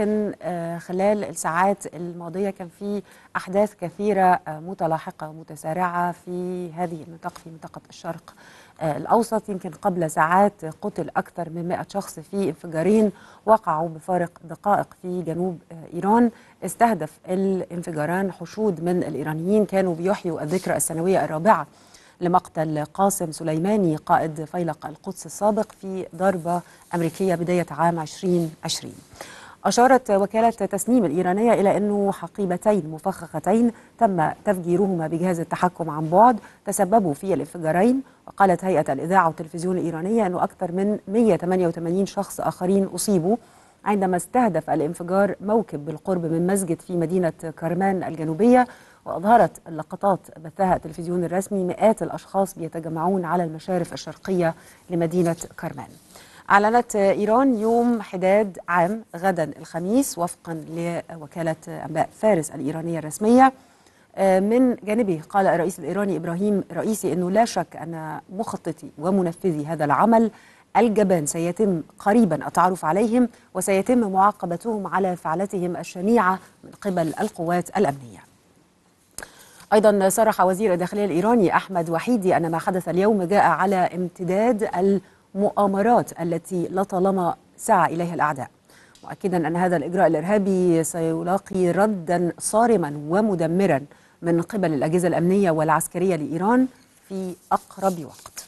لكن آه، خلال الساعات الماضية كان في أحداث كثيرة آه، متلاحقة ومتسارعة في هذه المنطقة في منطقة الشرق آه، الأوسط يمكن قبل ساعات قتل أكثر من 100 شخص في انفجارين وقعوا بفارق دقائق في جنوب إيران استهدف الانفجاران حشود من الإيرانيين كانوا بيحيوا الذكرى السنوية الرابعة لمقتل قاسم سليماني قائد فيلق القدس السابق في ضربة أمريكية بداية عام 2020 أشارت وكالة تسنيم الإيرانية إلى أنه حقيبتين مفخختين تم تفجيرهما بجهاز التحكم عن بعد تسببوا في الانفجارين وقالت هيئة الإذاعة والتلفزيون الإيرانية أنه أكثر من 188 شخص آخرين أصيبوا عندما استهدف الانفجار موكب بالقرب من مسجد في مدينة كرمان الجنوبية وأظهرت اللقطات بثها التلفزيون الرسمي مئات الأشخاص بيتجمعون على المشارف الشرقية لمدينة كرمان أعلنت إيران يوم حداد عام غدا الخميس وفقا لوكالة أنباء فارس الإيرانية الرسمية آه، من جانبه قال الرئيس الإيراني إبراهيم رئيسي أنه لا شك أن مخططي ومنفذي هذا العمل الجبان سيتم قريبا التعرف عليهم وسيتم معاقبتهم على فعلتهم الشنيعة من قبل القوات الأمنية أيضا صرح وزير الداخلية الإيراني أحمد وحيدي أن ما حدث اليوم جاء على امتداد المؤامرات التي لطالما سعى إليها الأعداء مؤكدا أن هذا الإجراء الإرهابي سيلاقي ردا صارما ومدمرا من قبل الأجهزة الأمنية والعسكرية لإيران في أقرب وقت